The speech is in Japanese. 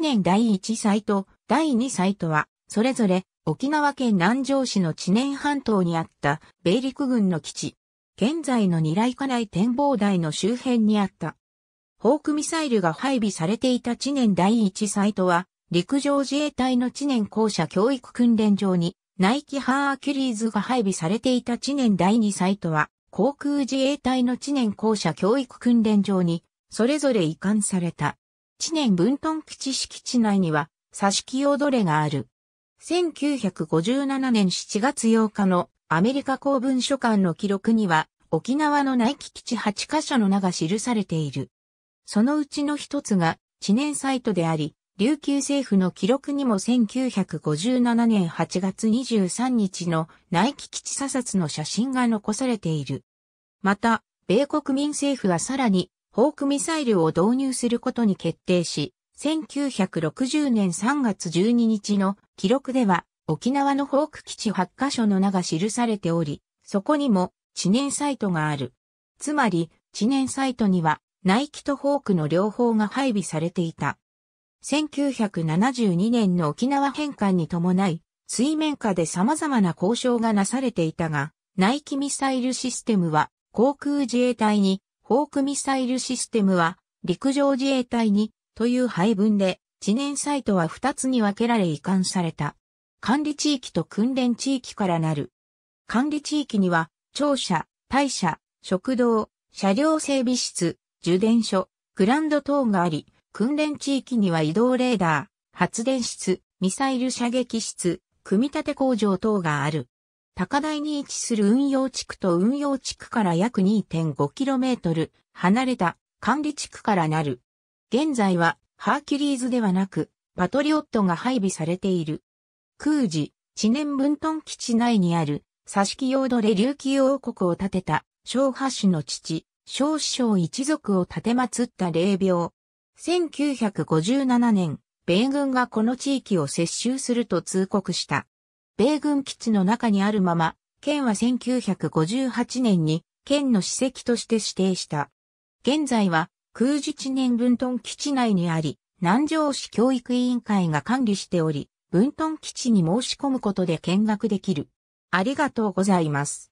年第1サイト、第2サイトは、それぞれ沖縄県南城市の知念半島にあった米陸軍の基地、現在の二来家内展望台の周辺にあった。ホークミサイルが配備されていた知念第1サイトは、陸上自衛隊の知念校舎教育訓練場に、ナイキハーキュリーズが配備されていた知念第2サイトは、航空自衛隊の知念校舎教育訓練場に、それぞれ移管された。知念分屯基地敷地内には、佐し木用奴隷がある。1957年7月8日のアメリカ公文書館の記録には、沖縄の内気基地8カ所の名が記されている。そのうちの一つが、知念サイトであり、琉球政府の記録にも1957年8月23日の内気基地査察の写真が残されている。また、米国民政府はさらにホークミサイルを導入することに決定し、1960年3月12日の記録では沖縄のホーク基地8カ所の名が記されており、そこにも知念サイトがある。つまり、知念サイトにはナイキとホークの両方が配備されていた。1972年の沖縄返還に伴い、水面下で様々な交渉がなされていたが、ナイキミサイルシステムは航空自衛隊にホークミサイルシステムは陸上自衛隊にという配分で知念サイトは2つに分けられ移管された。管理地域と訓練地域からなる。管理地域には庁舎、大社、食堂、車両整備室、受電所、グランド等があり、訓練地域には移動レーダー、発電室、ミサイル射撃室、組み立て工場等がある。高台に位置する運用地区と運用地区から約 2.5km 離れた管理地区からなる。現在はハーキュリーズではなくパトリオットが配備されている。空時、知念分屯基地内にある佐敷用奴隷琉球王国を建てた小波氏の父、小師匠一族を建て祀った霊廟。1957年、米軍がこの地域を接収すると通告した。米軍基地の中にあるまま、県は1958年に県の史跡として指定した。現在は空自地。年分屯基地内にあり、南城市教育委員会が管理しており、分屯基地に申し込むことで見学できる。ありがとうございます。